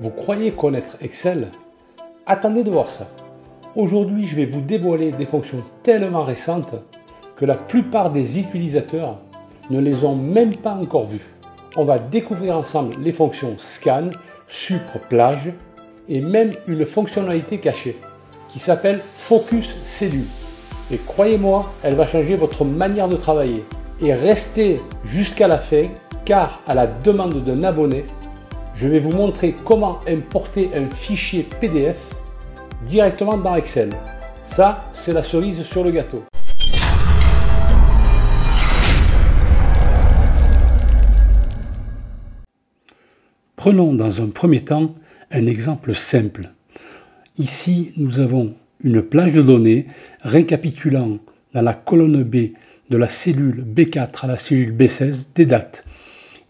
Vous croyez connaître Excel Attendez de voir ça. Aujourd'hui, je vais vous dévoiler des fonctions tellement récentes que la plupart des utilisateurs ne les ont même pas encore vues. On va découvrir ensemble les fonctions scan, Supre, plage et même une fonctionnalité cachée qui s'appelle Focus Cellule. Et croyez-moi, elle va changer votre manière de travailler. Et restez jusqu'à la fin car à la demande d'un abonné, je vais vous montrer comment importer un fichier PDF directement dans Excel. Ça, c'est la cerise sur le gâteau. Prenons dans un premier temps un exemple simple. Ici, nous avons une plage de données récapitulant dans la colonne B de la cellule B4 à la cellule B16 des dates.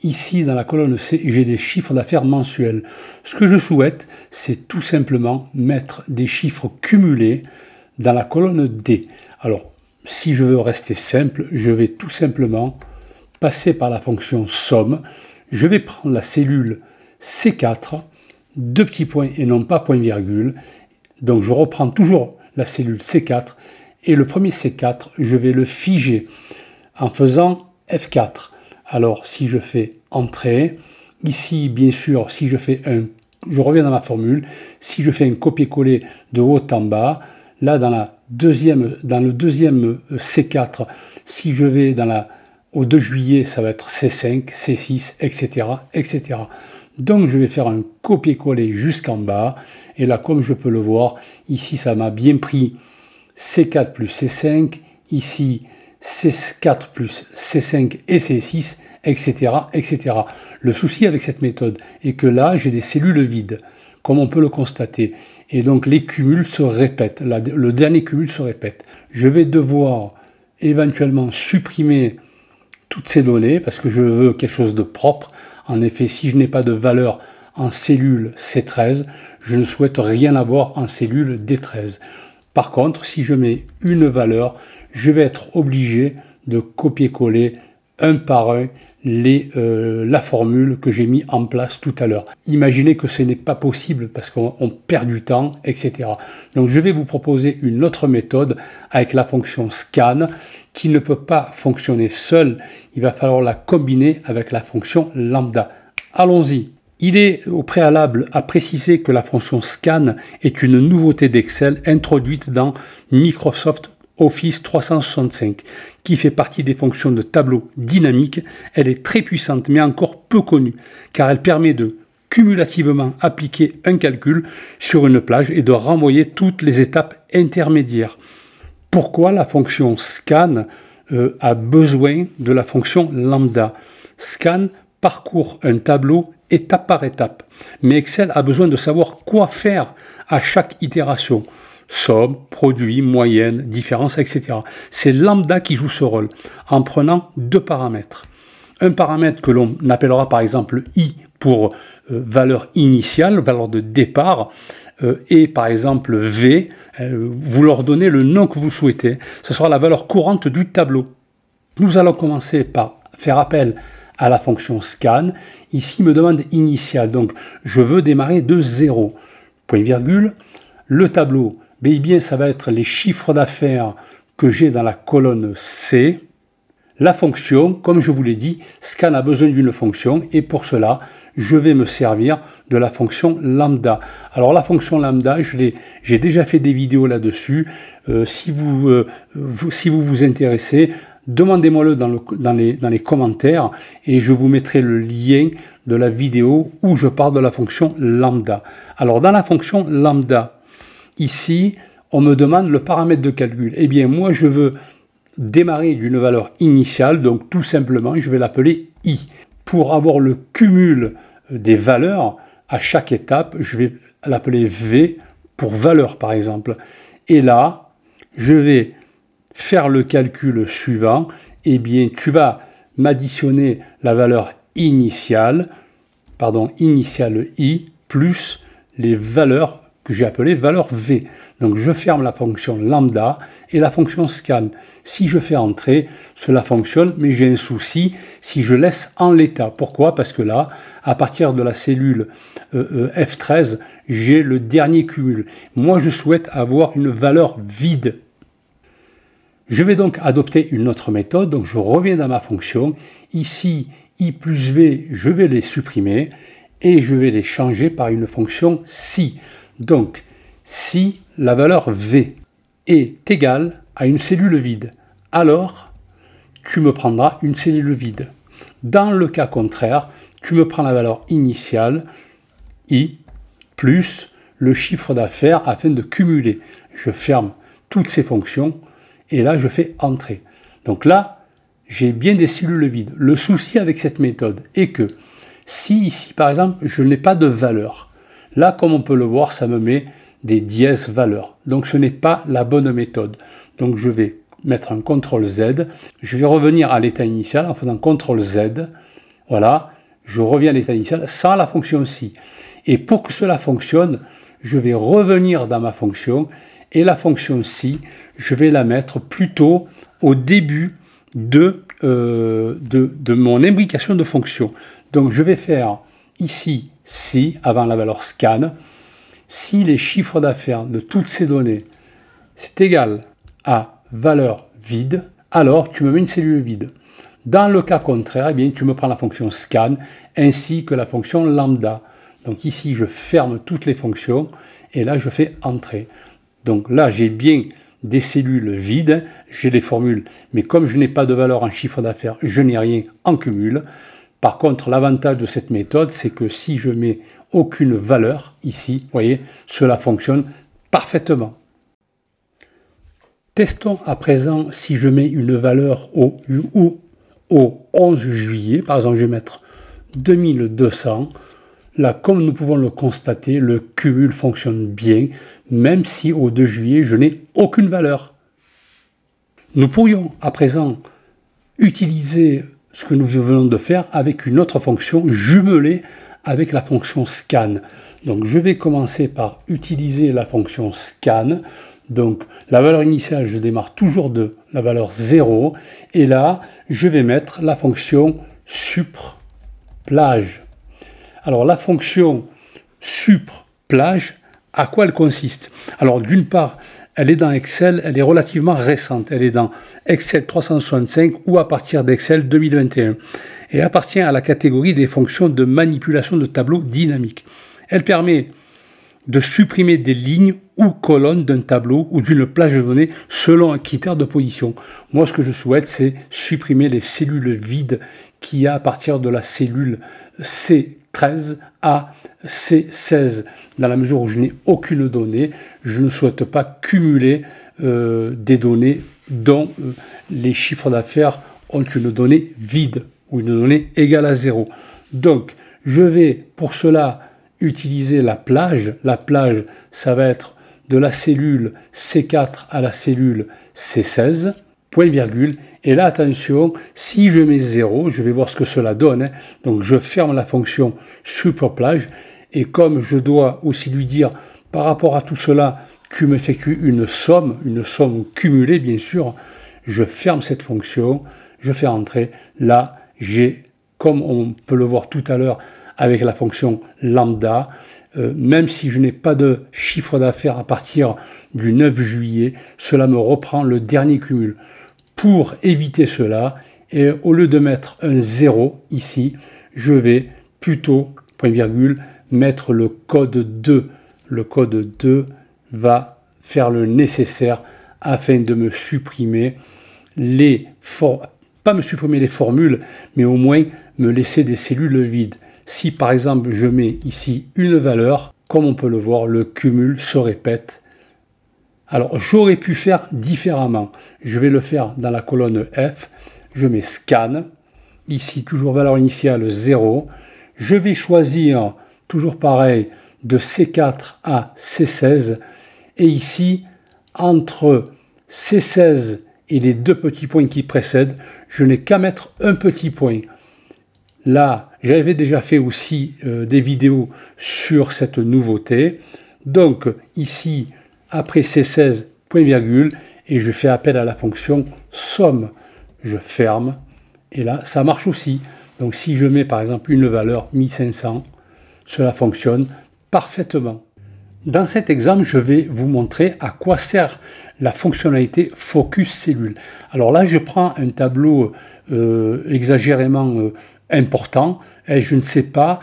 Ici, dans la colonne C, j'ai des chiffres d'affaires mensuels. Ce que je souhaite, c'est tout simplement mettre des chiffres cumulés dans la colonne D. Alors, si je veux rester simple, je vais tout simplement passer par la fonction somme. Je vais prendre la cellule C4, deux petits points et non pas point virgule. Donc je reprends toujours la cellule C4 et le premier C4, je vais le figer en faisant F4. Alors si je fais entrée, ici bien sûr si je fais un, je reviens dans ma formule, si je fais un copier-coller de haut en bas, là dans, la deuxième, dans le deuxième euh, C4, si je vais dans la, au 2 juillet ça va être C5, C6, etc. etc. Donc je vais faire un copier-coller jusqu'en bas. Et là, comme je peux le voir, ici, ça m'a bien pris C4 plus C5. Ici, C4 plus C5 et C6, etc., etc. Le souci avec cette méthode est que là, j'ai des cellules vides, comme on peut le constater. Et donc les cumuls se répètent, le dernier cumul se répète. Je vais devoir éventuellement supprimer toutes ces données parce que je veux quelque chose de propre. En effet, si je n'ai pas de valeur en cellule C13, je ne souhaite rien avoir en cellule D13. Par contre, si je mets une valeur, je vais être obligé de copier-coller un par un euh, la formule que j'ai mis en place tout à l'heure. Imaginez que ce n'est pas possible parce qu'on perd du temps, etc. Donc je vais vous proposer une autre méthode avec la fonction scan qui ne peut pas fonctionner seule. Il va falloir la combiner avec la fonction lambda. Allons-y. Il est au préalable à préciser que la fonction scan est une nouveauté d'Excel introduite dans Microsoft Office 365, qui fait partie des fonctions de tableau dynamique. Elle est très puissante, mais encore peu connue, car elle permet de cumulativement appliquer un calcul sur une plage et de renvoyer toutes les étapes intermédiaires. Pourquoi la fonction scan euh, a besoin de la fonction lambda Scan parcourt un tableau étape par étape, mais Excel a besoin de savoir quoi faire à chaque itération somme, produit, moyenne, différence, etc. C'est lambda qui joue ce rôle en prenant deux paramètres. Un paramètre que l'on appellera par exemple i pour euh, valeur initiale, valeur de départ, euh, et par exemple v, euh, vous leur donnez le nom que vous souhaitez. Ce sera la valeur courante du tableau. Nous allons commencer par faire appel à la fonction scan. Ici, me demande initiale, donc je veux démarrer de 0. Point virgule. Le tableau, eh bien ça va être les chiffres d'affaires que j'ai dans la colonne C. La fonction, comme je vous l'ai dit, scan a besoin d'une fonction et pour cela, je vais me servir de la fonction lambda. Alors la fonction lambda, j'ai déjà fait des vidéos là-dessus. Euh, si, vous, euh, vous, si vous vous intéressez, demandez-moi-le le, dans, les, dans les commentaires et je vous mettrai le lien de la vidéo où je parle de la fonction lambda. Alors dans la fonction lambda, Ici, on me demande le paramètre de calcul. Eh bien, moi, je veux démarrer d'une valeur initiale, donc tout simplement, je vais l'appeler i. Pour avoir le cumul des valeurs à chaque étape, je vais l'appeler v pour valeur, par exemple. Et là, je vais faire le calcul suivant. Eh bien, tu vas m'additionner la valeur initiale, pardon, initiale i, plus les valeurs que j'ai appelé valeur V. Donc je ferme la fonction lambda et la fonction scan. Si je fais entrer, cela fonctionne, mais j'ai un souci si je laisse en l'état. Pourquoi Parce que là, à partir de la cellule euh, euh, F13, j'ai le dernier cumul. Moi, je souhaite avoir une valeur vide. Je vais donc adopter une autre méthode, donc je reviens dans ma fonction. Ici, i plus v, je vais les supprimer et je vais les changer par une fonction si. Donc, si la valeur V est égale à une cellule vide, alors tu me prendras une cellule vide. Dans le cas contraire, tu me prends la valeur initiale, I, plus le chiffre d'affaires afin de cumuler. Je ferme toutes ces fonctions et là, je fais entrer. Donc là, j'ai bien des cellules vides. Le souci avec cette méthode est que si ici, par exemple, je n'ai pas de valeur, Là, comme on peut le voir, ça me met des dièses valeurs. Donc ce n'est pas la bonne méthode. Donc je vais mettre un CTRL Z. Je vais revenir à l'état initial en faisant CTRL Z. Voilà, je reviens à l'état initial sans la fonction si. Et pour que cela fonctionne, je vais revenir dans ma fonction et la fonction si, je vais la mettre plutôt au début de, euh, de, de mon imbrication de fonction. Donc je vais faire ici si, avant la valeur scan, si les chiffres d'affaires de toutes ces données, c'est égal à valeur vide, alors tu me mets une cellule vide. Dans le cas contraire, eh bien, tu me prends la fonction scan ainsi que la fonction lambda. Donc ici, je ferme toutes les fonctions et là, je fais entrer. Donc là, j'ai bien des cellules vides, j'ai les formules, mais comme je n'ai pas de valeur en chiffre d'affaires, je n'ai rien en cumul. Par contre, l'avantage de cette méthode, c'est que si je mets aucune valeur ici, vous voyez, cela fonctionne parfaitement. Testons à présent si je mets une valeur au ou au 11 juillet, par exemple, je vais mettre 2200. Là, comme nous pouvons le constater, le cumul fonctionne bien, même si au 2 juillet, je n'ai aucune valeur. Nous pourrions à présent utiliser ce que nous venons de faire avec une autre fonction jumelée avec la fonction scan. Donc je vais commencer par utiliser la fonction scan. Donc la valeur initiale, je démarre toujours de la valeur 0. Et là, je vais mettre la fonction supre plage Alors la fonction supre plage à quoi elle consiste Alors d'une part, elle est dans Excel, elle est relativement récente. Elle est dans Excel 365 ou à partir d'Excel 2021 et appartient à la catégorie des fonctions de manipulation de tableaux dynamiques. Elle permet de supprimer des lignes ou colonnes d'un tableau ou d'une plage de données selon un critère de position. Moi, ce que je souhaite, c'est supprimer les cellules vides qu'il y a à partir de la cellule C 13 à C16. Dans la mesure où je n'ai aucune donnée, je ne souhaite pas cumuler euh, des données dont euh, les chiffres d'affaires ont une donnée vide ou une donnée égale à zéro. Donc, je vais pour cela utiliser la plage. La plage, ça va être de la cellule C4 à la cellule C16. Et là, attention, si je mets 0, je vais voir ce que cela donne. Hein. Donc je ferme la fonction superplage. Et comme je dois aussi lui dire, par rapport à tout cela, tu m'effectue une somme, une somme cumulée bien sûr, je ferme cette fonction, je fais entrer. Là, j'ai, comme on peut le voir tout à l'heure avec la fonction lambda, euh, même si je n'ai pas de chiffre d'affaires à partir du 9 juillet, cela me reprend le dernier cumul pour éviter cela. Et au lieu de mettre un 0 ici, je vais plutôt, point virgule, mettre le code 2. Le code 2 va faire le nécessaire afin de me supprimer les pas me supprimer les formules, mais au moins me laisser des cellules vides. Si par exemple je mets ici une valeur, comme on peut le voir, le cumul se répète alors j'aurais pu faire différemment. Je vais le faire dans la colonne F. Je mets scan. Ici, toujours valeur initiale 0. Je vais choisir, toujours pareil, de C4 à C16. Et ici, entre C16 et les deux petits points qui précèdent, je n'ai qu'à mettre un petit point. Là, j'avais déjà fait aussi euh, des vidéos sur cette nouveauté. Donc ici, après C16, point virgule, et je fais appel à la fonction somme. Je ferme, et là, ça marche aussi. Donc si je mets par exemple une valeur 1500, cela fonctionne parfaitement. Dans cet exemple, je vais vous montrer à quoi sert la fonctionnalité Focus Cellule. Alors là, je prends un tableau euh, exagérément euh, important et je ne sais pas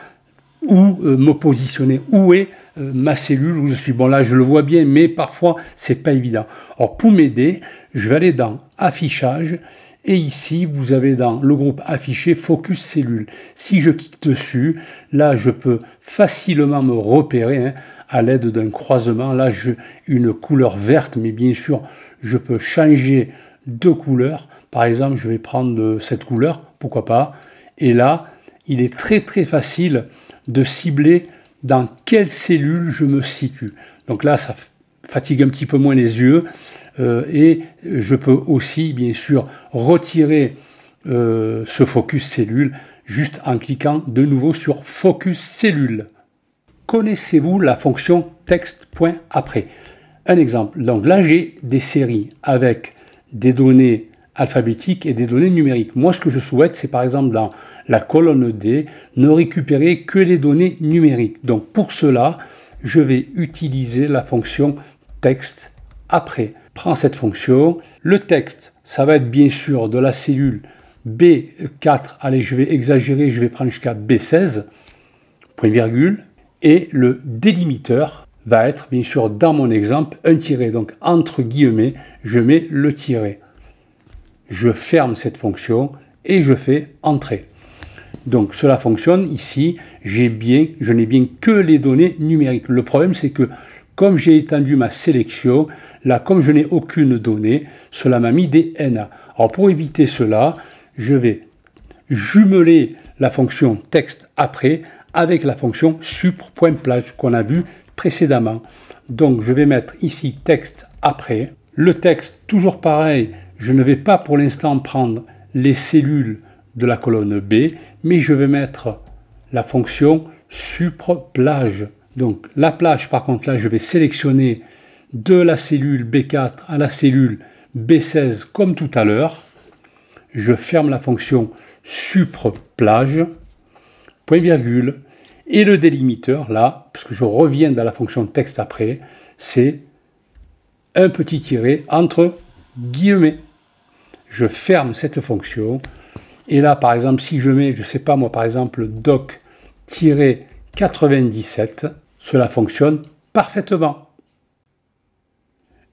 où euh, me positionner, où est euh, ma cellule, où je suis. Bon là, je le vois bien, mais parfois, c'est pas évident. Or, pour m'aider, je vais aller dans Affichage, et ici, vous avez dans le groupe affiché Focus Cellule. Si je clique dessus, là, je peux facilement me repérer hein, à l'aide d'un croisement. Là, j'ai une couleur verte, mais bien sûr, je peux changer de couleur. Par exemple, je vais prendre euh, cette couleur, pourquoi pas. Et là, il est très très facile de cibler dans quelle cellule je me situe. Donc là, ça fatigue un petit peu moins les yeux euh, et je peux aussi, bien sûr, retirer euh, ce focus cellule juste en cliquant de nouveau sur focus cellule. Connaissez-vous la fonction texte.après Un exemple. Donc là, j'ai des séries avec des données alphabétiques et des données numériques. Moi, ce que je souhaite, c'est par exemple dans la colonne D, ne récupérer que les données numériques. Donc pour cela, je vais utiliser la fonction texte après. Prends cette fonction. Le texte, ça va être bien sûr de la cellule B4. Allez, je vais exagérer, je vais prendre jusqu'à B16, point virgule. Et le délimiteur va être bien sûr dans mon exemple un tiré. Donc entre guillemets, je mets le tiret. Je ferme cette fonction et je fais entrer. Donc cela fonctionne. Ici, j'ai bien, je n'ai bien que les données numériques. Le problème, c'est que comme j'ai étendu ma sélection, là, comme je n'ai aucune donnée, cela m'a mis des NA. Alors pour éviter cela, je vais jumeler la fonction texte après avec la fonction supre.plage qu'on a vu précédemment. Donc je vais mettre ici texte après. Le texte, toujours pareil, je ne vais pas pour l'instant prendre les cellules de la colonne B, mais je vais mettre la fonction supre-plage. Donc la plage, par contre, là, je vais sélectionner de la cellule B4 à la cellule B16 comme tout à l'heure. Je ferme la fonction supre-plage, point virgule, et le délimiteur, là, puisque je reviens dans la fonction texte après, c'est un petit tiré entre guillemets. Je ferme cette fonction, et là, par exemple, si je mets, je ne sais pas moi, par exemple, doc-97, cela fonctionne parfaitement.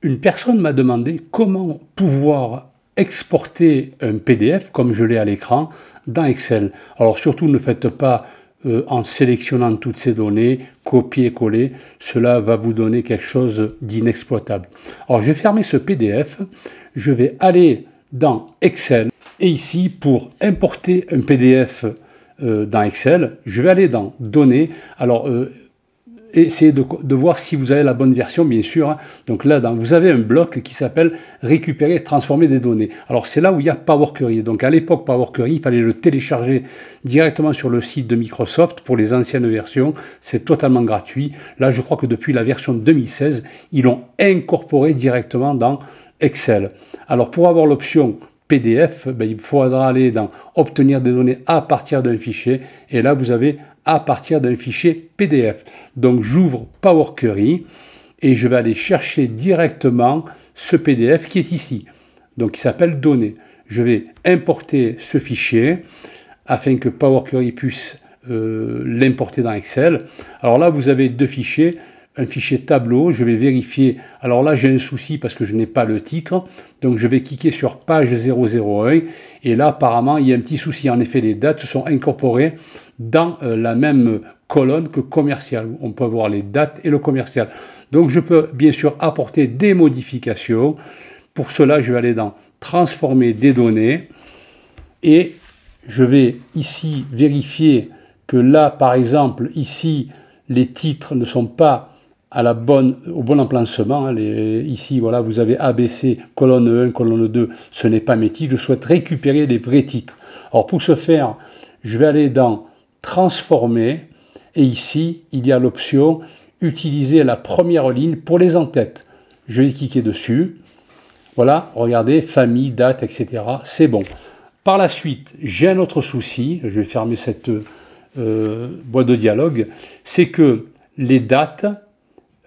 Une personne m'a demandé comment pouvoir exporter un PDF comme je l'ai à l'écran dans Excel. Alors surtout ne faites pas euh, en sélectionnant toutes ces données, copier-coller, cela va vous donner quelque chose d'inexploitable. Alors je vais fermer ce PDF, je vais aller dans Excel et ici, pour importer un PDF euh, dans Excel, je vais aller dans Données. Alors, euh, essayez de, voir si vous avez la bonne version, bien sûr. Hein. Donc là, dans, vous avez un bloc qui s'appelle Récupérer et transformer des données. Alors c'est là où il y a Power Query. Donc à l'époque, Power Query, il fallait le télécharger directement sur le site de Microsoft pour les anciennes versions. C'est totalement gratuit. Là, je crois que depuis la version 2016, ils l'ont incorporé directement dans Excel. Alors pour avoir l'option PDF, ben, il faudra aller dans obtenir des données à partir d'un fichier. Et là, vous avez à partir d'un fichier PDF. Donc j'ouvre Power Query et je vais aller chercher directement ce PDF qui est ici. Donc il s'appelle données. Je vais importer ce fichier afin que Power Query puisse euh, l'importer dans Excel. Alors là, vous avez deux fichiers un fichier tableau, je vais vérifier. Alors là, j'ai un souci parce que je n'ai pas le titre, donc je vais cliquer sur page 001, et là, apparemment, il y a un petit souci. En effet, les dates sont incorporées dans euh, la même colonne que commercial. On peut voir les dates et le commercial. Donc je peux bien sûr apporter des modifications. Pour cela, je vais aller dans transformer des données et je vais ici vérifier que là, par exemple, ici, les titres ne sont pas à la bonne, au bon emplacement. Hein, ici, voilà, vous avez ABC, colonne 1, colonne 2, ce n'est pas métier Je souhaite récupérer les vrais titres. Alors pour ce faire, je vais aller dans Transformer, et ici, il y a l'option Utiliser la première ligne pour les entêtes. Je vais cliquer dessus. Voilà, regardez, famille, date, etc. C'est bon. Par la suite, j'ai un autre souci, je vais fermer cette euh, boîte de dialogue, c'est que les dates,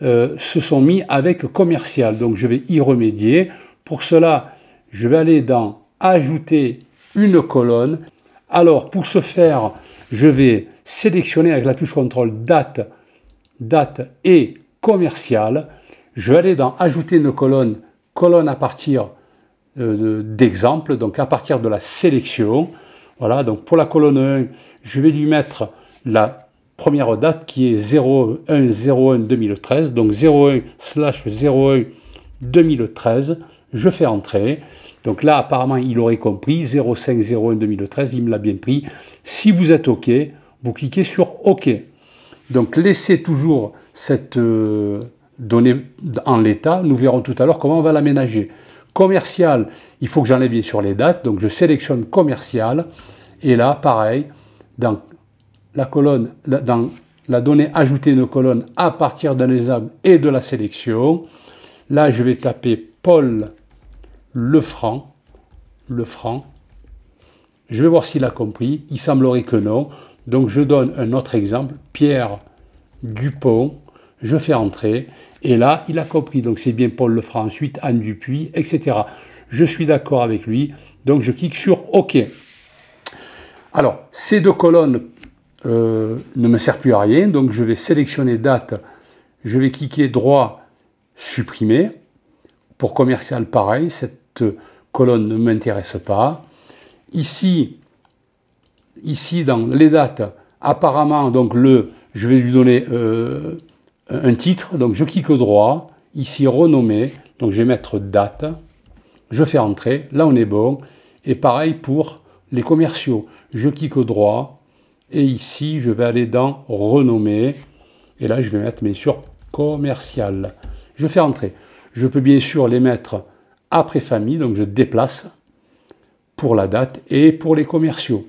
euh, se sont mis avec commercial. Donc je vais y remédier. Pour cela, je vais aller dans Ajouter une colonne. Alors pour ce faire, je vais sélectionner avec la touche contrôle date, date et commercial. Je vais aller dans Ajouter une colonne, colonne à partir euh, d'exemple, donc à partir de la sélection. Voilà, donc pour la colonne 1, je vais lui mettre la première date qui est 01-01-2013, donc 01 slash 01 2013, je fais entrer. Donc là, apparemment, il aurait compris, 01 2013, il me l'a bien pris. Si vous êtes OK, vous cliquez sur OK. Donc laissez toujours cette euh, donnée en l'état, nous verrons tout à l'heure comment on va l'aménager. Commercial, il faut que j'enlève bien sur les dates, donc je sélectionne commercial, et là, pareil, dans la colonne, dans la donnée ajouter une colonne à partir d'un exemple et de la sélection. Là, je vais taper Paul Lefranc. Lefranc. Je vais voir s'il a compris. Il semblerait que non. Donc, je donne un autre exemple. Pierre Dupont. Je fais entrer. Et là, il a compris. Donc, c'est bien Paul Lefranc. Ensuite, Anne Dupuis, etc. Je suis d'accord avec lui. Donc, je clique sur OK. Alors, ces deux colonnes euh, ne me sert plus à rien. Donc je vais sélectionner date, je vais cliquer droit, supprimer. Pour commercial, pareil, cette euh, colonne ne m'intéresse pas. Ici, ici dans les dates, apparemment, donc le, je vais lui donner euh, un titre. Donc je clique droit, ici renommé, Donc je vais mettre date. Je fais entrer. Là on est bon. Et pareil pour les commerciaux. Je clique droit, et ici, je vais aller dans Renommer. Et là, je vais mettre, bien sûr, Commercial. Je fais entrer. Je peux bien sûr les mettre après famille, donc je déplace pour la date et pour les commerciaux.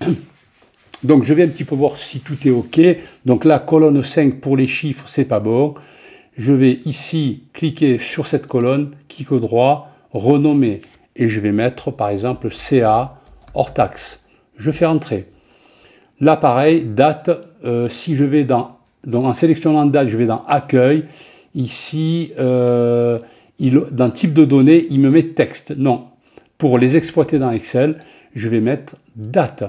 Donc je vais un petit peu voir si tout est OK. Donc la colonne 5 pour les chiffres, c'est pas bon. Je vais ici cliquer sur cette colonne, clic droit, renommer. Et je vais mettre par exemple CA hors taxe. Je fais entrer l'appareil date, euh, si je vais dans, donc en sélectionnant date, je vais dans accueil, ici, euh, dans type de données, il me met texte. Non, pour les exploiter dans Excel, je vais mettre date.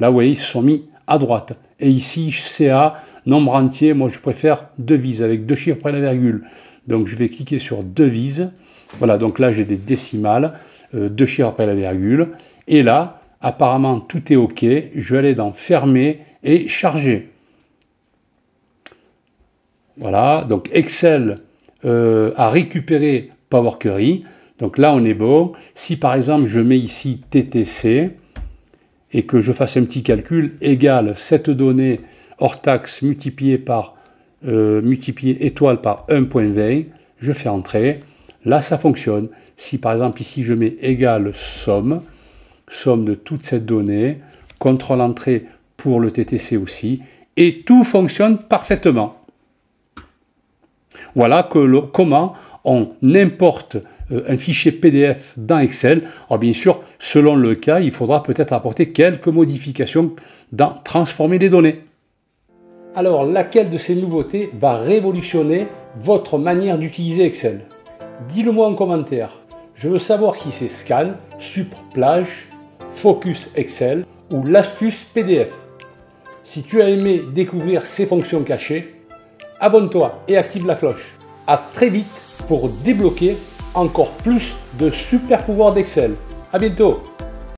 Là, vous voyez, ils se sont mis à droite. Et ici, CA, nombre entier, moi je préfère devise, avec deux chiffres après la virgule. Donc je vais cliquer sur devise. Voilà, donc là j'ai des décimales, euh, deux chiffres après la virgule. Et là, Apparemment, tout est OK. Je vais aller dans Fermer et Charger. Voilà, donc Excel euh, a récupéré Power Query. Donc là, on est bon. Si par exemple, je mets ici TTC et que je fasse un petit calcul, égale cette donnée hors taxe multipliée par euh, multiplié étoile par 1.20, je fais entrer. Là, ça fonctionne. Si par exemple ici je mets égale somme, somme de toute cette donnée, contrôle entrée pour le TTC aussi, et tout fonctionne parfaitement. Voilà comment on importe euh, un fichier PDF dans Excel. Alors bien sûr, selon le cas, il faudra peut-être apporter quelques modifications dans transformer les données. Alors, laquelle de ces nouveautés va révolutionner votre manière d'utiliser Excel Dis-le moi en commentaire. Je veux savoir si c'est Scan, Supre, Plage, Focus Excel ou l'astuce PDF. Si tu as aimé découvrir ces fonctions cachées, abonne-toi et active la cloche. A très vite pour débloquer encore plus de super pouvoirs d'Excel. A bientôt